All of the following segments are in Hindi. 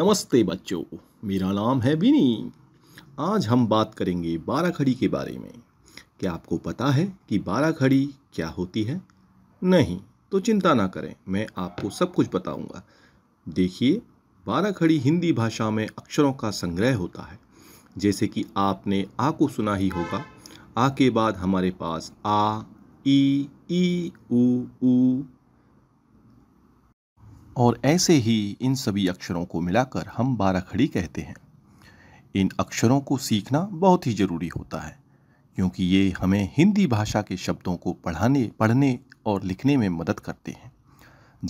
नमस्ते बच्चों मेरा नाम है बिनी आज हम बात करेंगे बारह खड़ी के बारे में क्या आपको पता है कि बारह खड़ी क्या होती है नहीं तो चिंता ना करें मैं आपको सब कुछ बताऊंगा देखिए बारह खड़ी हिंदी भाषा में अक्षरों का संग्रह होता है जैसे कि आपने आ को सुना ही होगा आ के बाद हमारे पास आ ई ई ऊ और ऐसे ही इन सभी अक्षरों को मिलाकर हम बारह खड़ी कहते हैं इन अक्षरों को सीखना बहुत ही ज़रूरी होता है क्योंकि ये हमें हिंदी भाषा के शब्दों को पढ़ाने पढ़ने और लिखने में मदद करते हैं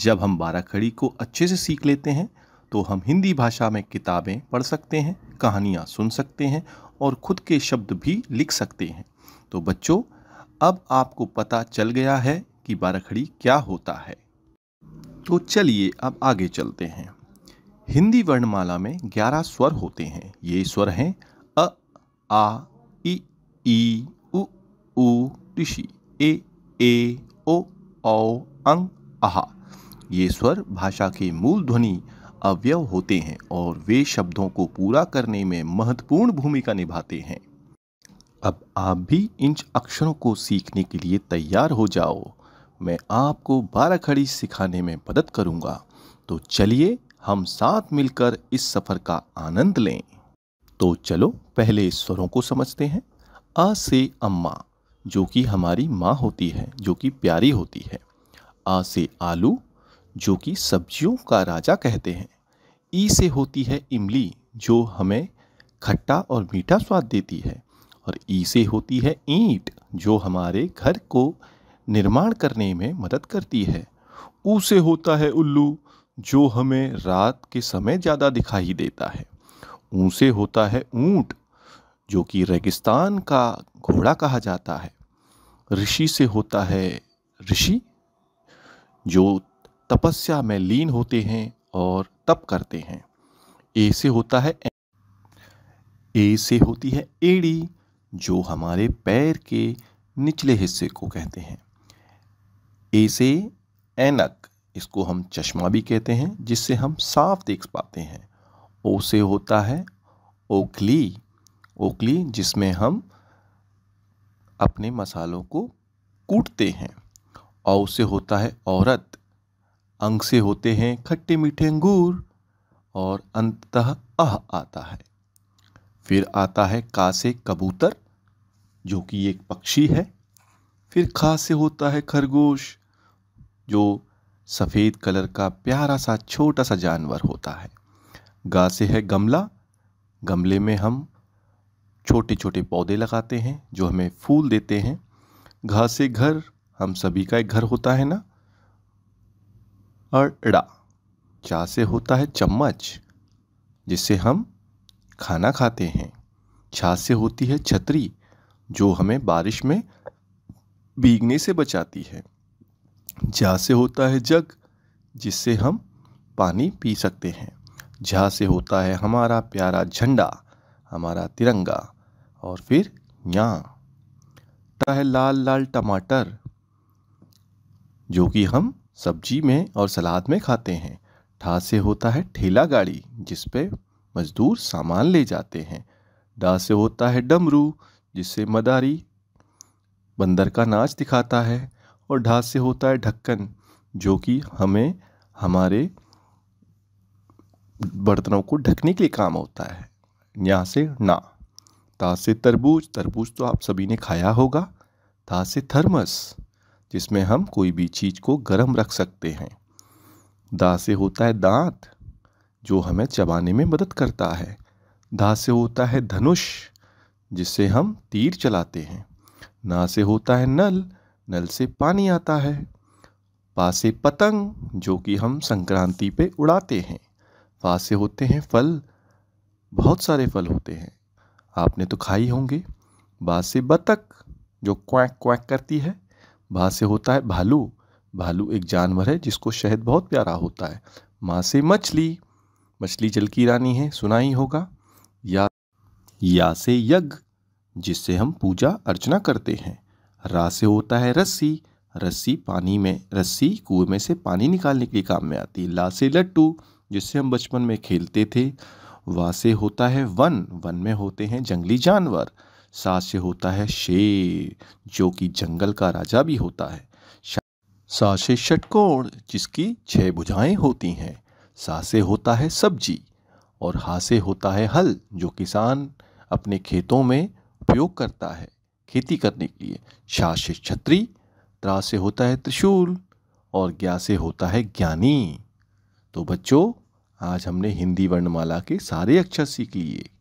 जब हम बारह खड़ी को अच्छे से सीख लेते हैं तो हम हिंदी भाषा में किताबें पढ़ सकते हैं कहानियाँ सुन सकते हैं और ख़ुद के शब्द भी लिख सकते हैं तो बच्चों अब आपको पता चल गया है कि खड़ी क्या होता है तो चलिए अब आगे चलते हैं हिंदी वर्णमाला में ग्यारह स्वर होते हैं ये स्वर हैं अ आ इ ई उ उ ऋषि ए ए ओ औ अंग आहा ये स्वर भाषा के मूल ध्वनि अवयव होते हैं और वे शब्दों को पूरा करने में महत्वपूर्ण भूमिका निभाते हैं अब आप भी इन अक्षरों को सीखने के लिए तैयार हो जाओ मैं आपको बारह खड़ी सिखाने में मदद करूंगा तो चलिए हम साथ मिलकर इस सफ़र का आनंद लें तो चलो पहले स्वरों को समझते हैं अ से अम्मा जो कि हमारी माँ होती है जो कि प्यारी होती है आ से आलू जो कि सब्जियों का राजा कहते हैं ई से होती है इमली जो हमें खट्टा और मीठा स्वाद देती है और ई से होती है ईंट जो हमारे घर को निर्माण करने में मदद करती है ऊ से होता है उल्लू जो हमें रात के समय ज़्यादा दिखाई देता है ऊ से होता है ऊँट जो कि रेगिस्तान का घोड़ा कहा जाता है ऋषि से होता है ऋषि जो तपस्या में लीन होते हैं और तप करते हैं ए से होता है ए से होती है एड़ी जो हमारे पैर के निचले हिस्से को कहते हैं ऐसे ऐनक इसको हम चश्मा भी कहते हैं जिससे हम साफ देख पाते हैं ओ से होता है ओखली ओखली जिसमें हम अपने मसालों को कूटते हैं औ से होता है औरत अंग से होते हैं खट्टे मीठे अंगूर और अंततः अह आता है फिर आता है का से कबूतर जो कि एक पक्षी है फिर खा से होता है खरगोश जो सफ़ेद कलर का प्यारा सा छोटा सा जानवर होता है गा से है गमला गमले में हम छोटे छोटे पौधे लगाते हैं जो हमें फूल देते हैं घा से घर हम सभी का एक घर होता है ना और अड़ा चा से होता है चम्मच जिससे हम खाना खाते हैं छा से होती है छतरी जो हमें बारिश में भीगने से बचाती है झा से होता है जग जिससे हम पानी पी सकते हैं झा से होता है हमारा प्यारा झंडा हमारा तिरंगा और फिर यहाँ टा है लाल लाल टमाटर जो कि हम सब्जी में और सलाद में खाते हैं ठा से होता है ठेला गाड़ी जिस पे मज़दूर सामान ले जाते हैं डा से होता है डमरू जिससे मदारी बंदर का नाच दिखाता है और ढा से होता है ढक्कन जो कि हमें हमारे बर्तनों को ढकने के लिए काम होता है यहाँ से ना ता से तरबूज तरबूज तो आप सभी ने खाया होगा ता से थर्मस जिसमें हम कोई भी चीज़ को गर्म रख सकते हैं दा से होता है दांत जो हमें चबाने में मदद करता है धा से होता है धनुष जिससे हम तीर चलाते हैं ना से होता है नल नल से पानी आता है पा से पतंग जो कि हम संक्रांति पे उड़ाते हैं पा से होते हैं फल बहुत सारे फल होते हैं आपने तो खाई होंगे बा से बतक जो क्वैक क्वैक करती है भा से होता है भालू भालू एक जानवर है जिसको शहद बहुत प्यारा होता है माँ से मछली मछली जल की रानी है सुना ही होगा या या से यज्ञ जिससे हम पूजा अर्चना करते हैं रा से होता है रस्सी रस्सी पानी में रस्सी कुएं में से पानी निकालने के लिए काम में आती है ला से लट्टू जिससे हम बचपन में खेलते थे वा से होता है वन वन में होते हैं जंगली जानवर सा से होता है शेर जो कि जंगल का राजा भी होता है सा से षटकोण जिसकी छः भुजाएं होती हैं सा से होता है सब्जी और हा से होता है हल जो किसान अपने खेतों में उपयोग करता है खेती करने के लिए छा से छत्री त्रा से होता है त्रिशूल और ज्ञा से होता है ज्ञानी तो बच्चों आज हमने हिंदी वर्णमाला के सारे अक्षर सीख लिए